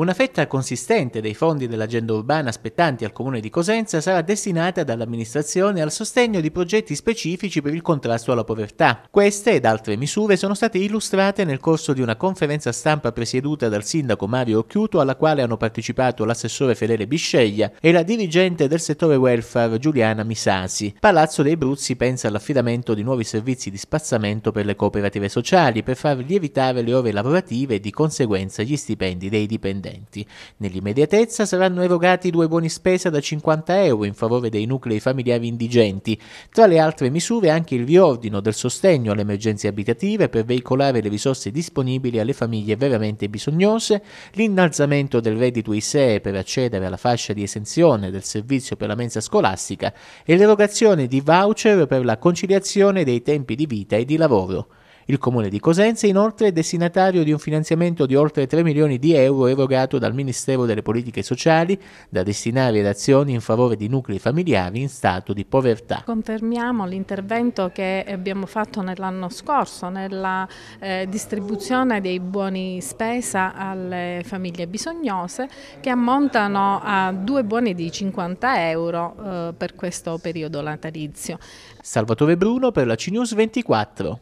Una fetta consistente dei fondi dell'agenda urbana spettanti al comune di Cosenza sarà destinata dall'amministrazione al sostegno di progetti specifici per il contrasto alla povertà. Queste ed altre misure sono state illustrate nel corso di una conferenza stampa presieduta dal sindaco Mario Occhiuto alla quale hanno partecipato l'assessore Fedele Bisceglia e la dirigente del settore welfare Giuliana Misasi. Palazzo dei Bruzzi pensa all'affidamento di nuovi servizi di spazzamento per le cooperative sociali per far lievitare le ore lavorative e di conseguenza gli stipendi dei dipendenti dipendenti. Nell'immediatezza saranno erogati due buoni spesa da 50 euro in favore dei nuclei familiari indigenti. Tra le altre misure anche il riordino del sostegno alle emergenze abitative per veicolare le risorse disponibili alle famiglie veramente bisognose, l'innalzamento del reddito ISEE per accedere alla fascia di esenzione del servizio per la mensa scolastica e l'erogazione di voucher per la conciliazione dei tempi di vita e di lavoro. Il comune di Cosenza inoltre è destinatario di un finanziamento di oltre 3 milioni di euro erogato dal Ministero delle Politiche Sociali da destinare ad azioni in favore di nuclei familiari in stato di povertà. Confermiamo l'intervento che abbiamo fatto nell'anno scorso nella eh, distribuzione dei buoni spesa alle famiglie bisognose che ammontano a due buoni di 50 euro eh, per questo periodo natalizio. Salvatore Bruno per la CNews 24.